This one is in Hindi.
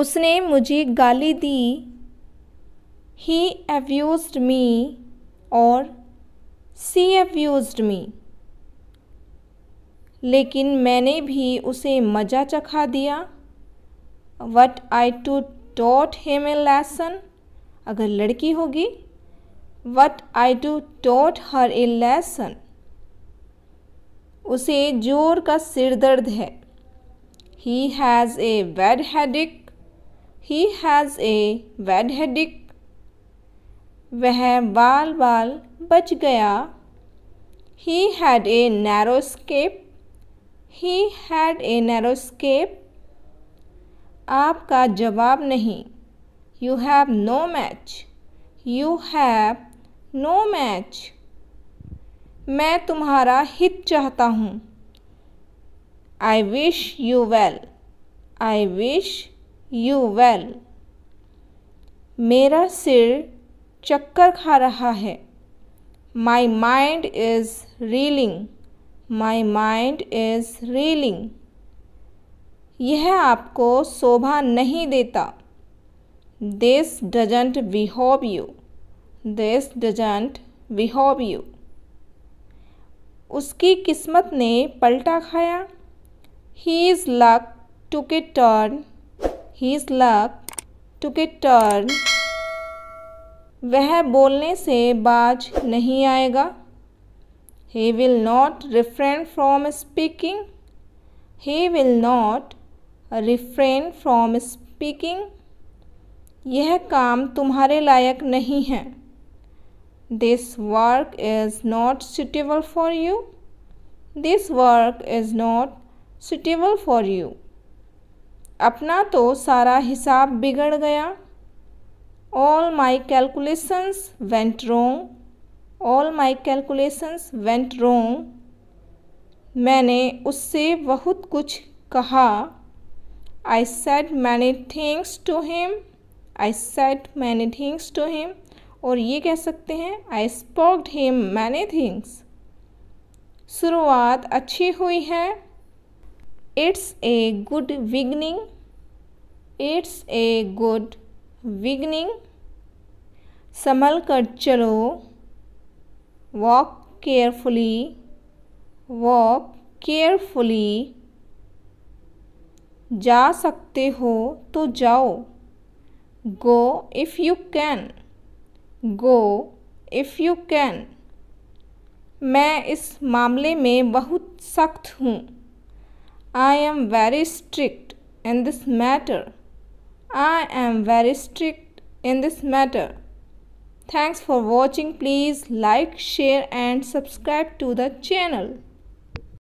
उसने मुझे गाली दी ही एव्यूज मी और सी एव्यूज़ड मी लेकिन मैंने भी उसे मज़ा चखा दिया what I to taught him a lesson अगर लड़की होगी what I to taught her a lesson उसे जोर का सिर दर्द है he has a bad headache he has a bad headache वह बाल बाल बच गया he had a narrow he had a narrow आपका जवाब नहीं you have no match you have no match मैं तुम्हारा हित चाहता हूँ I wish you well I wish you well मेरा सिर चक्कर खा रहा है my mind is reeling my mind is reeling यह आपको शोभा नहीं देता this doesn't we behove you this doesn't behove you उसकी किस्मत ने पलटा खाया his luck took turn his luck took a turn वह बोलने से बाज नहीं आएगा he will not refrain from speaking he will not refrain from speaking यह काम तुम्हारे लायक नहीं है this work is not suitable for you this work is not suitable for you अपना तो सारा हिसाब बिगड़ गया all my calculations went wrong all my calculations went wrong मैंने उससे बहुत कुछ कहा I said many things to him I said many things to him और ये कह सकते हैं I spoked him many things शुरुआत अच्छी हुई है it's a good beginning it's a good beginning संभल कर चलो वॉक केयरफुली वॉक केयरफुली जा सकते हो तो जाओ go if you can go if you can मैं इस मामले में बहुत सख्त हूँ I am very strict in this matter. I am very strict in this matter. Thanks for watching. Please like, share and subscribe to the channel.